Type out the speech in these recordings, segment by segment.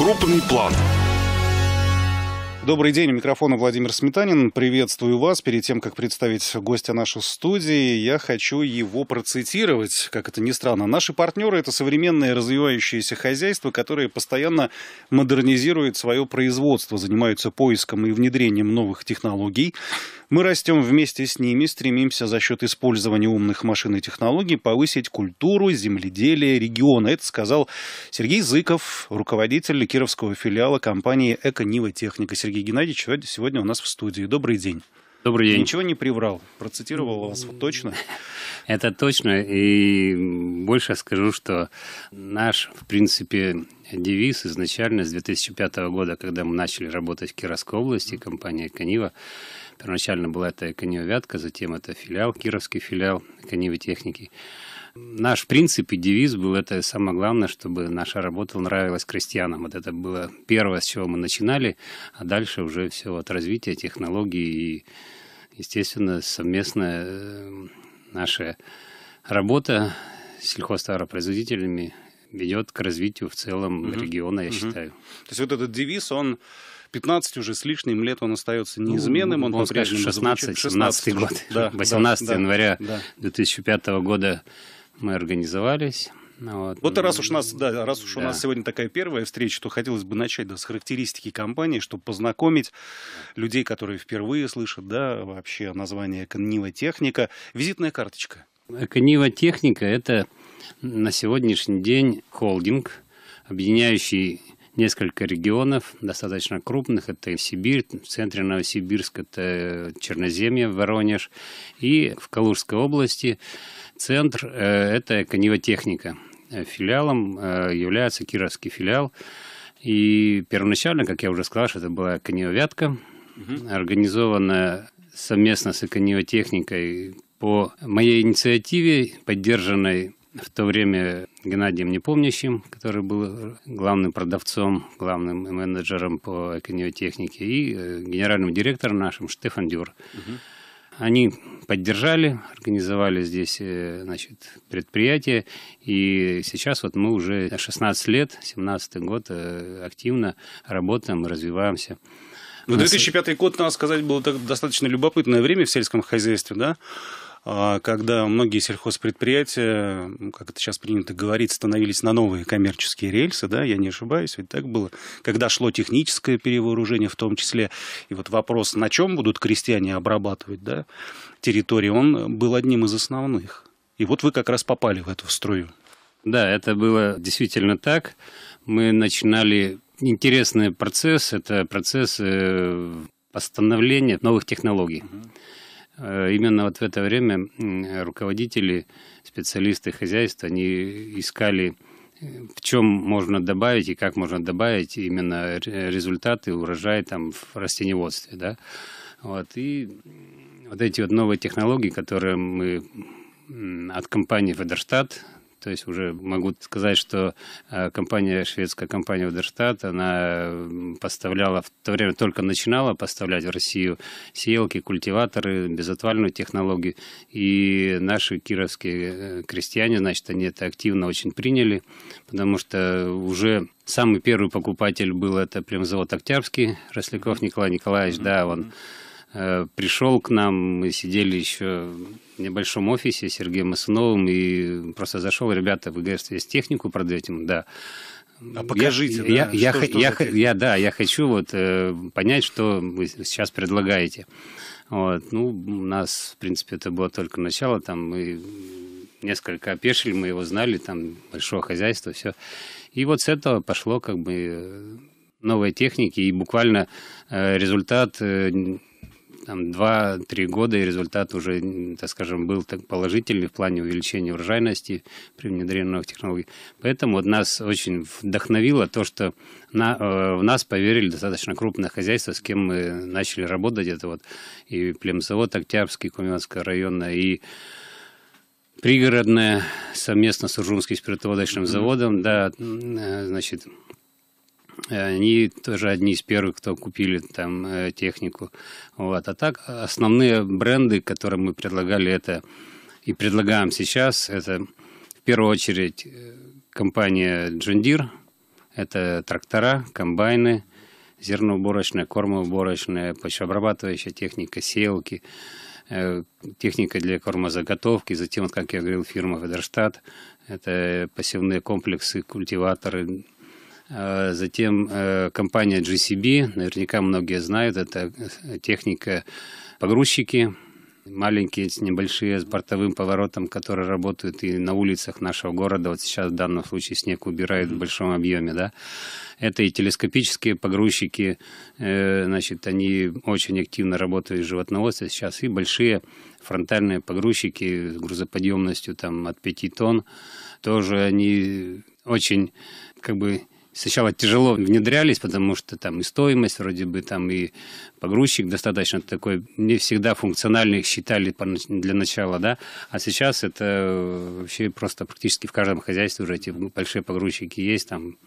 крупный план – Добрый день, у микрофона Владимир Сметанин. Приветствую вас. Перед тем, как представить гостя нашей студии, я хочу его процитировать, как это ни странно. Наши партнеры – это современные развивающиеся хозяйства, которые постоянно модернизируют свое производство, занимаются поиском и внедрением новых технологий. Мы растем вместе с ними, стремимся за счет использования умных машин и технологий повысить культуру земледелия региона. Это сказал Сергей Зыков, руководитель кировского филиала компании «Эконива Техника». Сергей Сергей Геннадьевич сегодня у нас в студии. Добрый день. Добрый день. Ничего не приврал, процитировал вас точно. Это точно, и больше скажу, что наш, в принципе, девиз изначально с 2005 года, когда мы начали работать в Кировской области, компания «Канива», первоначально была это «Канива Вятка», затем это филиал, кировский филиал «Канивы Техники», Наш принцип и девиз был это самое главное, чтобы наша работа нравилась крестьянам. Вот это было первое, с чего мы начинали, а дальше уже все от развития технологий и, естественно, совместная э, наша работа с сельхозтоваропроизводителями ведет к развитию в целом угу. региона, я угу. считаю. То есть вот этот девиз, он 15 уже с лишним лет он остается ну, неизменным. Он, он скажем прежнему 16, 16, 17 год, да, 18 да, января да. 2005 года мы организовались. Вот, вот раз уж у нас, да, раз уж да. у нас сегодня такая первая встреча, то хотелось бы начать да, с характеристики компании, чтобы познакомить людей, которые впервые слышат, да, вообще название Коннива Техника. Визитная карточка. Коннива Техника это на сегодняшний день холдинг, объединяющий несколько регионов, достаточно крупных. Это Сибирь, в центре Новосибирск, это Черноземье, Воронеж. И в Калужской области центр э, – это коневотехника. Э, филиалом э, является Кировский филиал. И первоначально, как я уже сказал, это была коневовятка, угу. организованная совместно с коневотехникой по моей инициативе, поддержанной в то время Геннадием Непомнящим, который был главным продавцом, главным менеджером по кинеотехнике, и э, генеральным директором нашим Штефан Дюр. Угу. Они поддержали, организовали здесь э, значит, предприятие, и сейчас вот мы уже 16 лет, 17 год э, активно работаем и развиваемся. Ну, 2005 год, надо сказать, было так достаточно любопытное время в сельском хозяйстве, да? А, когда многие сельхозпредприятия, как это сейчас принято говорить, становились на новые коммерческие рельсы, да, я не ошибаюсь, ведь так было, когда шло техническое перевооружение в том числе, и вот вопрос, на чем будут крестьяне обрабатывать да, территории, он был одним из основных. И вот вы как раз попали в эту струю. Да, это было действительно так. Мы начинали интересный процесс, это процесс постановления э, новых технологий. Угу. Э, именно вот в это время руководители, специалисты хозяйства, они искали, э, в чем можно добавить и как можно добавить именно результаты, урожай там в растеневодстве, да. Вот, и вот эти вот новые технологии, которые мы от компании «Федерштадт», то есть уже могу сказать, что э, компания, шведская компания Удерштадт, она поставляла, в то время только начинала поставлять в Россию сеялки, культиваторы, безотвальную технологию. И наши кировские э, крестьяне, значит, они это активно очень приняли, потому что уже самый первый покупатель был это прям завод Октябрьский, Росляков Николай Николаевич, mm-hmm. да, он Э, пришел к нам, мы сидели еще в небольшом офисе с Сергеем Масуновым, и просто зашел, ребята, вы, говорите, есть технику продаете? Да. А покажите, я, да, я, что, я, что я, я, да, я хочу вот э, понять, что вы сейчас предлагаете. Вот, ну, у нас, в принципе, это было только начало, там мы несколько опешили, мы его знали, там большое хозяйство, все. И вот с этого пошло как бы новые техники, и буквально э, результат э, там 2-3 года, и результат уже, так скажем, был так положительный в плане увеличения урожайности при внедрении новых технологий. Поэтому вот нас очень вдохновило то, что на, э, в нас поверили достаточно крупное хозяйство, с кем мы начали работать. Это вот и Племзавод Октябрьский, Кумянская района и пригородная совместно с Уржумским спиртоводочным заводом, да, э, значит, Э, они тоже одни из первых, кто купили там э, технику. Вот. А так основные бренды, которые мы предлагали, это и предлагаем сейчас, это в первую очередь э, компания John Deere. Это трактора, комбайны, зерноуборочная, кормоуборочная, почвообрабатывающая техника, сеялки, техника для кормозаготовки, затем, как я говорил, фирма «Ведерштадт», это посевные комплексы, культиваторы, а затем э, компания GCB, наверняка многие знают, это э, техника погрузчики, маленькие, небольшие, с бортовым поворотом, которые работают и на улицах нашего города. Вот сейчас в данном случае снег убирают в большом объеме, да. Это и телескопические погрузчики, э, значит, они очень активно работают в животноводстве сейчас, и большие фронтальные погрузчики с грузоподъемностью там от 5 тонн, тоже они очень, как бы, Сначала тяжело внедрялись, потому что там и стоимость вроде бы, там и погрузчик достаточно такой, не всегда функциональный считали для начала, да, а сейчас это э, вообще просто практически в каждом хозяйстве уже эти большие погрузчики есть там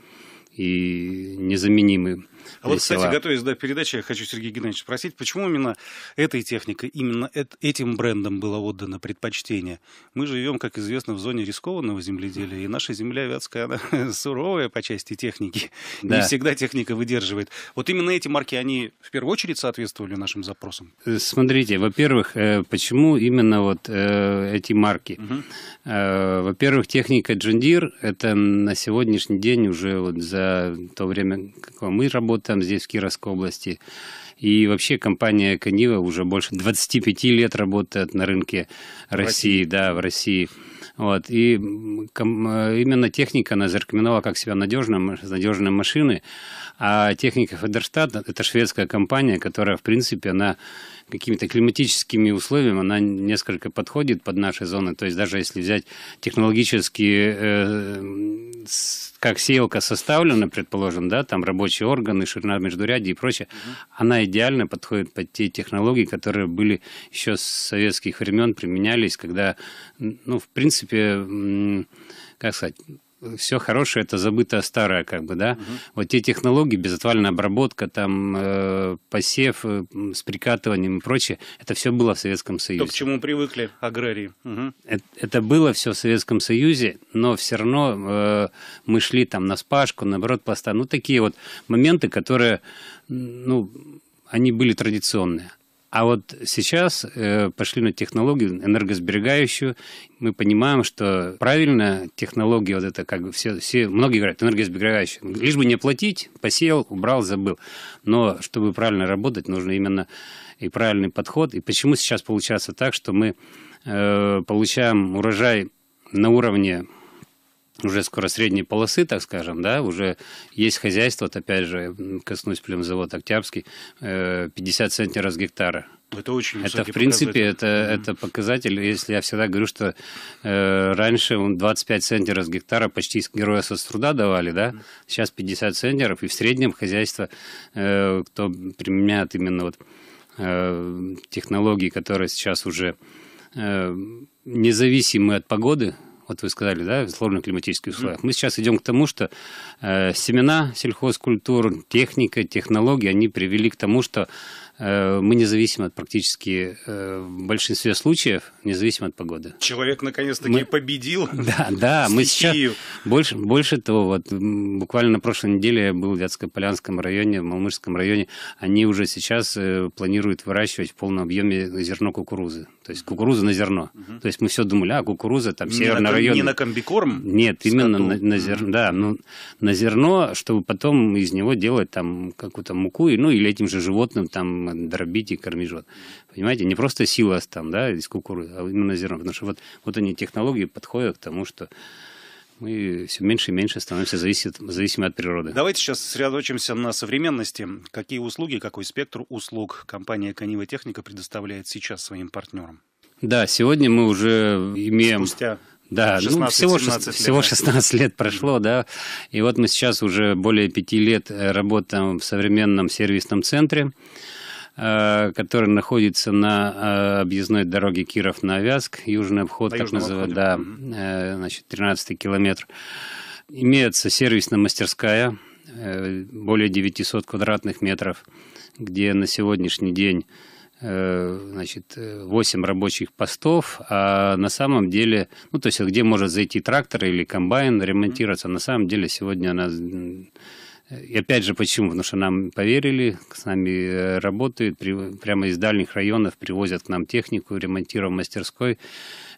и незаменимые. А вот, кстати, готовясь до передачи, я хочу Сергей Геннадьевич спросить, почему именно этой техникой, именно этим брендом было отдано предпочтение? Мы живем, как известно, в зоне рискованного земледелия, и наша земля вятская, она суровая по части техники. Да. Не всегда техника выдерживает. Вот именно эти марки, они в первую очередь соответствовали нашим запросам? Э, смотрите, во-первых, э, почему именно вот э, эти марки? Угу. Во-первых, техника John это на сегодняшний день уже вот за то время, как мы работаем, там здесь, в Кировской области. И вообще компания Канива уже больше 25 лет работает на рынке России, России. да, в России. Вот. И э, именно техника нас зарекомендовала как себя надежным, надежные машины. А техника Федерштадт – это шведская компания, которая, в принципе, она какими-то климатическими условиями, она несколько подходит под наши зоны. То есть даже если взять технологически, э, как сеялка составлена, предположим, да, там рабочие органы, ширина междурядья и прочее, угу. она идеально подходит под те технологии, которые были еще с советских времен, применялись, когда, ну, в принципе, как сказать, все хорошее это забытое старое, как бы, да. Угу. Вот те технологии, безотвальная обработка, там э, посев э, с прикатыванием и прочее, это все было в Советском Союзе. То, к чему привыкли аграрии. Угу. Это, это было все в Советском Союзе, но все равно э, мы шли там на спашку, наоборот, пласта. Ну, такие вот моменты, которые, ну, они были традиционные. А вот сейчас э, пошли на технологию энергосберегающую. Мы понимаем, что правильно технология вот это как бы все, все многие говорят энергосберегающая. Лишь бы не платить, посеял, убрал, забыл. Но чтобы правильно работать, нужно именно и правильный подход. И почему сейчас получается так, что мы э, получаем урожай на уровне уже скоро средней полосы, так скажем, да, уже есть хозяйство, вот опять же, коснусь племзавод Октябрьский, 50 э, центнеров с гектара. Ну, это очень Это, в принципе, это, mm-hmm. это показатель, если я всегда говорю, что э, раньше 25 центнеров с гектара почти героя со труда давали, да, mm-hmm. сейчас 50 центнеров, и в среднем хозяйство, э, кто применяет именно вот э, технологии, которые сейчас уже э, независимы от погоды, вот вы сказали, да, в сложно-климатических условиях. Мы сейчас идем к тому, что э, семена сельхозкультур, техника, технологии, они привели к тому, что э, мы независимо от практически э, в большинстве случаев независимо от погоды. Человек наконец-таки мы... победил. Да, да, мы сейчас... Больше, больше того, вот буквально на прошлой неделе я был в Вятско-Полянском районе, в Малмышском районе. Они уже сейчас э, планируют выращивать в полном объеме зерно кукурузы. То есть кукуруза на зерно. Угу. То есть мы все думали, а, кукуруза там северный район. Не на комбикорм? Нет, именно на, на зерно, да, ну, на зерно, чтобы потом из него делать там какую-то муку, ну или этим же животным там дробить и кормить живот. Понимаете, не просто силос там, да, из кукурузы, а именно иммунозированы. Потому что вот, вот они, технологии, подходят к тому, что мы все меньше и меньше становимся зависит, зависимы от природы. Давайте сейчас сосредоточимся на современности. Какие услуги, какой спектр услуг компания «Канива Техника» предоставляет сейчас своим партнерам? Да, сегодня мы уже имеем... Спустя да, 16, ну, всего, 16 лет, всего 16 лет прошло, да. И вот мы сейчас уже более пяти лет э, работаем в современном сервисном центре. Э, который находится на э, объездной дороге Киров-Новязк, южный обход, на так называемый, да, э, значит, 13 километр. Имеется сервисно мастерская, более 900 квадратных метров, где на сегодняшний день значит, 8 рабочих постов, а на самом деле, ну, то есть где может зайти трактор или комбайн ремонтироваться, на самом деле сегодня она и опять же, почему? Потому что нам поверили, с нами э, работают, при, прямо из дальних районов привозят к нам технику, ремонтируем мастерской.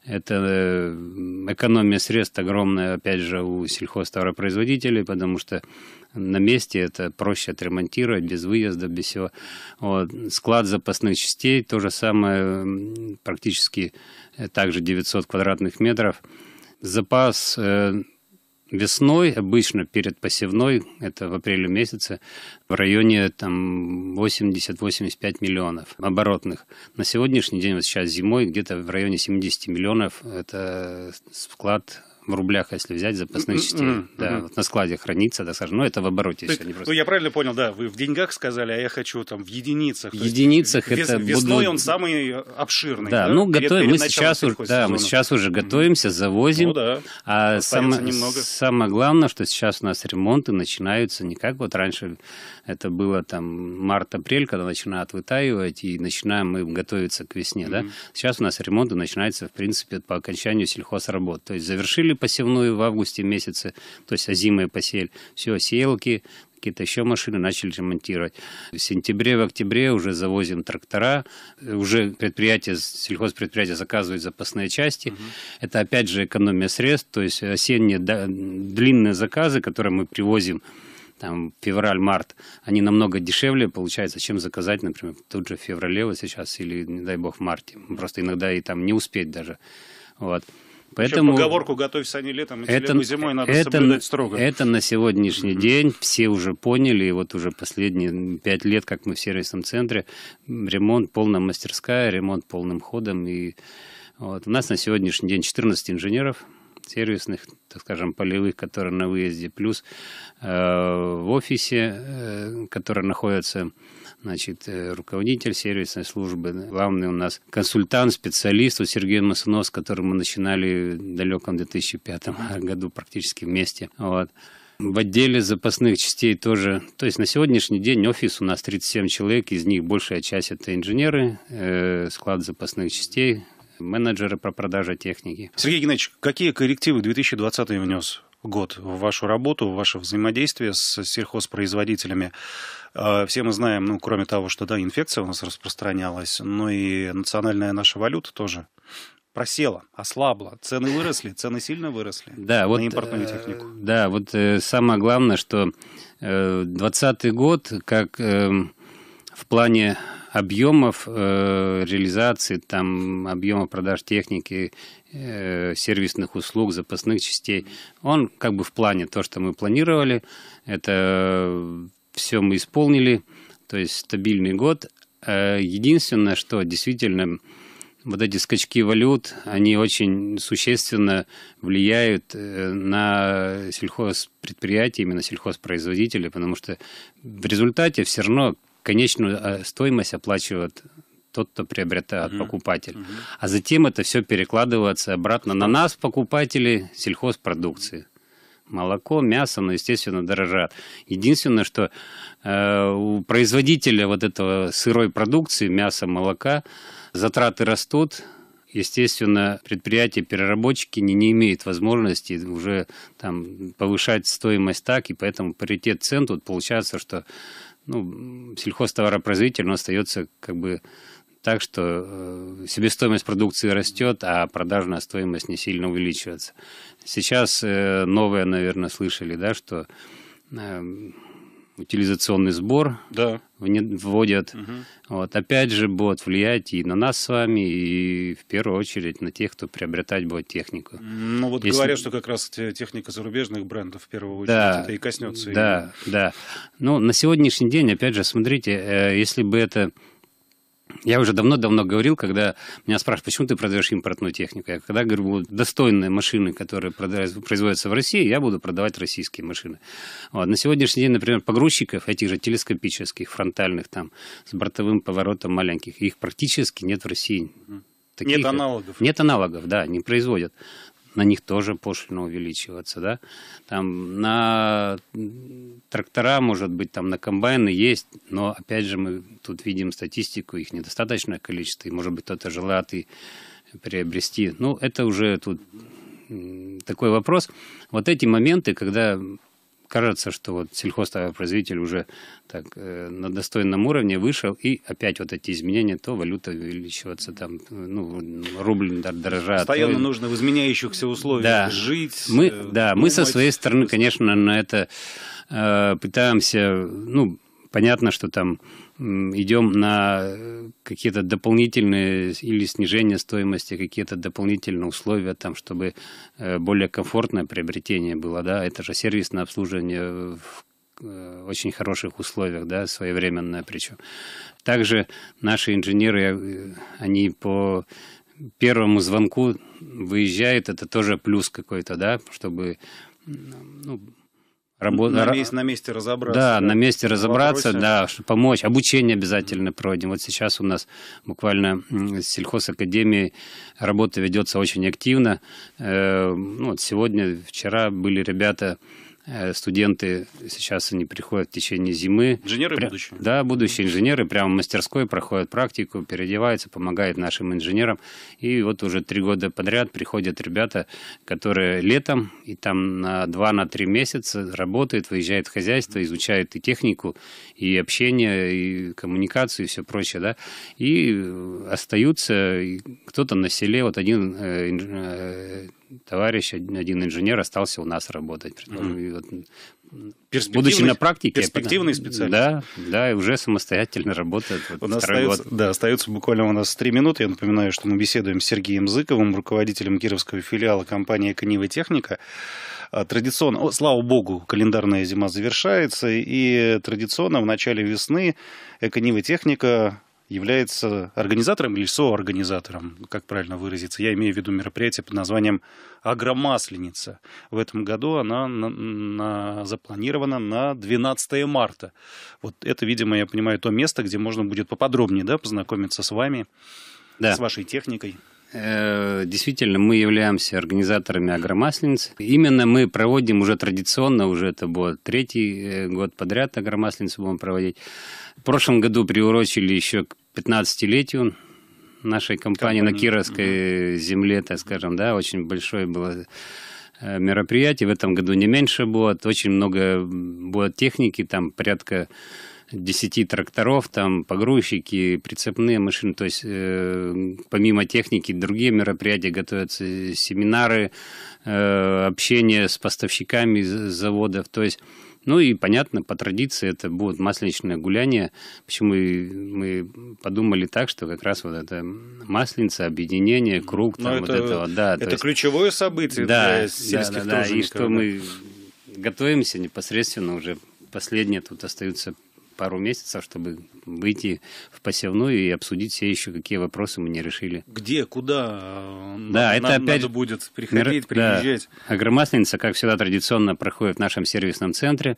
Это э, экономия средств огромная, опять же, у сельхозтоваропроизводителей, потому что на месте это проще отремонтировать, без выезда, без всего. Вот. Склад запасных частей, то же самое, практически э, также 900 квадратных метров. Запас Весной, обычно перед посевной, это в апреле месяце, в районе там 80-85 миллионов оборотных. На сегодняшний день, вот сейчас зимой, где-то в районе 70 миллионов, это склад в рублях, если взять запасные м-м-м. части, mm-hmm. да, mm-hmm. вот на складе хранится, да, скажем, ну это в обороте. То не просто... Ну, я правильно понял, да, вы в деньгах сказали, а я хочу там в единицах. В единицах есть, это вес, будут... Весной он самый обширный. Да, да? ну, готовим, мы, сейчас уже, да, мы сейчас уже готовимся, mm-hmm. завозим. Ну, да, а сам, самое главное, что сейчас у нас ремонты начинаются не как вот раньше это было там март-апрель, когда начинают вытаивать, и начинаем мы готовиться к весне, mm-hmm. да. Сейчас у нас ремонты начинаются, в принципе, по окончанию сельхозработ. То есть завершили посевную в августе месяце, то есть озимые посеяли. Все, сеялки, какие-то еще машины начали ремонтировать. В сентябре, в октябре уже завозим трактора, уже предприятие, сельхозпредприятие заказывает запасные части. Угу. Это опять же экономия средств, то есть осенние да, длинные заказы, которые мы привозим там февраль-март, они намного дешевле получается, чем заказать, например, тут же в феврале вот сейчас или, не дай бог, в марте. Просто иногда и там не успеть даже. Вот. Поэтому Еще поговорку «готовься они летом, и это, зимой» надо это, соблюдать строго. Это на сегодняшний mm-hmm. день все уже поняли, и вот уже последние пять лет, как мы в сервисном центре, ремонт полная мастерская, ремонт полным ходом. И вот. У нас на сегодняшний день 14 инженеров сервисных, так скажем, полевых, которые на выезде, плюс э, в офисе, э, которые находятся значит, э, руководитель сервисной службы, главный у нас консультант, специалист, вот Сергей Масунов, с которым мы начинали в далеком 2005 году практически вместе. Вот. В отделе запасных частей тоже. То есть на сегодняшний день офис у нас 37 человек, из них большая часть это инженеры, э, склад запасных частей, менеджеры по продаже техники. Сергей Геннадьевич, какие коррективы 2020 внес год в вашу работу, в ваше взаимодействие с сельхозпроизводителями. А, все мы знаем, ну, кроме того, что, да, инфекция у нас распространялась, но и национальная наша валюта тоже просела, ослабла, цены выросли, цены сильно выросли да, на вот, импортную э, технику. Да, вот э, самое главное, что 2020 э, год, как эм, в плане объемов э, реализации, там, объема продаж техники, э, сервисных услуг, запасных частей, он как бы в плане то, что мы планировали, это все мы исполнили, то есть стабильный год. Э, единственное, что действительно вот эти скачки валют, они очень существенно влияют э, на сельхозпредприятия, именно сельхозпроизводители потому что в результате все равно конечную э, стоимость оплачивает тот, кто приобретает угу. покупатель. Угу. А затем это все перекладывается обратно на нас, покупателей сельхозпродукции. Молоко, мясо, ну, естественно, дорожат. Единственное, что э, у производителя вот этого сырой продукции, мяса, молока, затраты растут, естественно, предприятия-переработчики не, не имеют возможности уже там повышать стоимость так, и поэтому паритет цен тут получается, что ну, сельхозтоваропроизводитель, он остается как бы так, что э, себестоимость продукции растет, а продажная стоимость не сильно увеличивается. Сейчас э, новое, наверное, слышали, да, что э, утилизационный сбор да. вводят. Угу. Вот. Опять же, будет влиять и на нас с вами, и в первую очередь на тех, кто приобретать будет технику. Ну вот Если... говорят, что как раз техника зарубежных брендов в первую очередь да, это и коснется. Да, и... да. Ну, на сегодняшний день, опять же, смотрите, э, если бы это я уже давно-давно говорил, когда меня спрашивают, почему ты продаешь импортную технику. Я когда говорю, будут достойные машины, которые производятся в России, я буду продавать российские машины. Вот. На сегодняшний день, например, погрузчиков, этих же телескопических, фронтальных, там, с бортовым поворотом маленьких, их практически нет в России. Таких, нет аналогов. Нет аналогов, да, не производят на них тоже пошлина увеличиваться, да. Там на трактора, может быть, там на комбайны есть, но опять же мы тут видим статистику, их недостаточное количество, и может быть кто-то желает и приобрести. Ну, это уже тут такой вопрос. Вот эти моменты, когда кажется, что вот сельхозтоваропроизводитель уже так э, на достойном уровне вышел, и опять вот эти изменения, то валюта увеличивается, там, ну, рубль дорожает. Постоянно то... нужно в изменяющихся условиях да. жить. Мы, э, да, думать, мы со своей стороны, конечно, на это э, пытаемся, ну, Понятно, что там идем на э, какие-то дополнительные или снижение стоимости, какие-то дополнительные условия, там, чтобы э, более комфортное приобретение было. Да? Это же сервисное обслуживание в э, очень хороших условиях, да, своевременное причем. Также наши инженеры, они по первому звонку выезжают, это тоже плюс какой-то, да, чтобы ну, Работ... На, месте, на месте разобраться. Да, да, на месте разобраться, вопросе. да, помочь. Обучение обязательно проводим. Вот сейчас у нас буквально с сельхозакадемией работа ведется очень активно. Э, ну, вот сегодня, вчера были ребята Э, студенты сейчас они приходят в течение зимы. Инженеры Пря... будущие. Да, будущие инженеры прямо в мастерской проходят практику, переодеваются, помогают нашим инженерам. И вот уже три года подряд приходят ребята, которые летом и там на два-на три месяца работают, выезжают в хозяйство, изучают и технику, и общение, и коммуникацию, и все прочее, да. И остаются, кто-то на селе, вот один э, э, товарищ, один инженер остался у нас работать. Mm-hmm. Вот, будучи на практике. Перспективный специалист. Да, да, и уже самостоятельно работает вот у нас остается, год. Да, остается буквально у нас три минуты. Я напоминаю, что мы беседуем с Сергеем Зыковым, руководителем кировского филиала компании «Канива Техника». А, традиционно, о, слава богу, календарная зима завершается, и традиционно в начале весны «Эконива Техника» является организатором или соорганизатором, как правильно выразиться. Я имею в виду мероприятие под названием «Агромасленица». В этом году она на, на, запланирована на 12 марта. Вот это, видимо, я понимаю, то место, где можно будет поподробнее да, познакомиться с вами, да. с вашей техникой. Э, действительно, мы являемся организаторами агромаслениц. Именно мы проводим уже традиционно, уже это будет третий э, год подряд агромасленицу будем проводить. В прошлом году приурочили еще к 15-летию нашей компании Компания. на Кировской mm земле, так скажем, да, очень большое было э, мероприятие В этом году не меньше будет. Очень много будет техники, там порядка 10 тракторов, там погрузчики, прицепные машины. То есть э, помимо техники другие мероприятия готовятся, семинары, э, общение с поставщиками заводов. То есть ну и, понятно, по традиции это будет масленичное гуляние. Почему мы подумали так, что как раз вот это масленица, объединение, круг ну, там, Но вот этого. Да, это есть, ключевое событие да, для сельских да, да, Да, и что мы готовимся непосредственно уже. Последние тут остаются пару месяцев, чтобы выйти в посевную и обсудить все еще, какие вопросы мы не решили. Где, куда да, нам, это опять... надо будет приходить, мер... приезжать? Да. Агромасленица, как всегда, традиционно проходит в нашем сервисном центре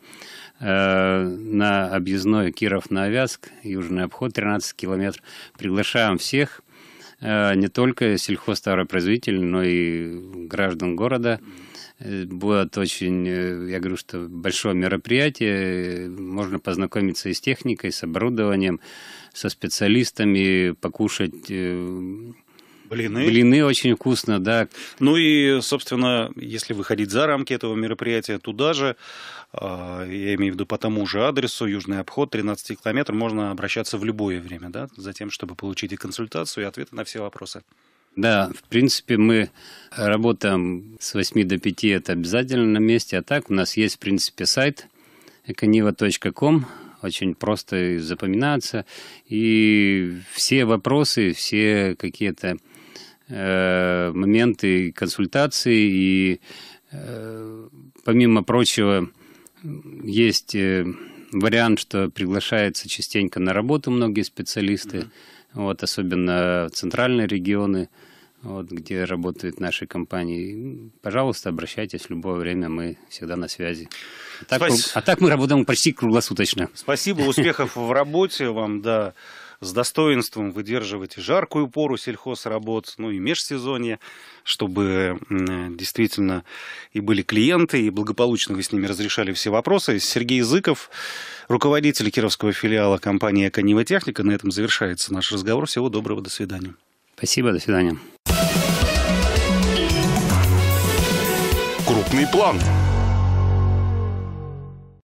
э, на объездной Киров-Новязк, южный обход, 13 километров. Приглашаем всех, э, не только сельхозтоваропроизводителей, но и граждан города – Будет очень, э, я говорю, что большое мероприятие. Можно познакомиться и с техникой, с оборудованием, со специалистами, покушать э, Блины. Блины очень вкусно, да. Ну и, собственно, если выходить за рамки этого мероприятия туда же, а, я имею в виду по тому же адресу, южный обход, 13 километр, можно обращаться в любое время, да, за тем, чтобы получить и консультацию, и ответы на все вопросы. Да, в принципе, мы работаем с 8 до 5, это обязательно на месте. А так у нас есть, в принципе, сайт эконива.ком, очень просто запоминаться. И все вопросы, все какие-то э, моменты консультации и, э, помимо прочего, есть э, вариант, что приглашаются частенько на работу многие специалисты. Mm-hmm вот, особенно центральные регионы, вот, где работают наши компании. Пожалуйста, обращайтесь в любое время, мы всегда на связи. А так, Спас... а так мы работаем почти круглосуточно. Спасибо, успехов в работе вам, да с достоинством выдерживать жаркую пору сельхозработ, ну и межсезонье, чтобы э, действительно и были клиенты, и благополучно вы с ними разрешали все вопросы. Сергей Языков, руководитель кировского филиала компании «Эконива техника». На этом завершается наш разговор. Всего доброго, до свидания. Спасибо, до свидания. Крупный план.